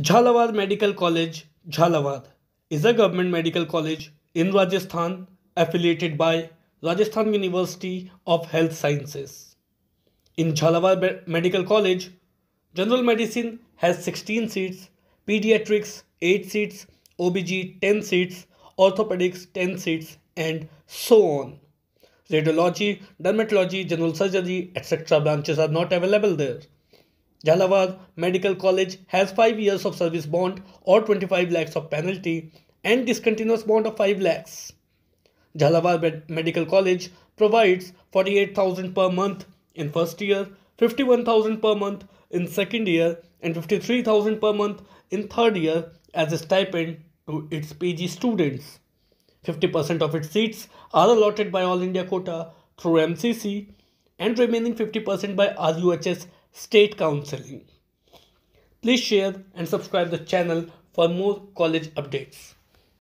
Jhalawar Medical College, Jhalawar is a government medical college in Rajasthan affiliated by Rajasthan University of Health Sciences. In Jhalawar Medical College, general medicine has 16 seats, pediatrics 8 seats, OBG 10 seats, orthopedics 10 seats, and so on. Radiology, dermatology, general surgery, etc. branches are not available there. Jalawar Medical College has 5 years of service bond or 25 lakhs of penalty and discontinuous bond of 5 lakhs. Jalawar Medical College provides 48,000 per month in first year, 51,000 per month in second year and 53,000 per month in third year as a stipend to its PG students. 50% of its seats are allotted by All India quota through MCC and remaining 50% by RUHS state counseling. Please share and subscribe the channel for more college updates.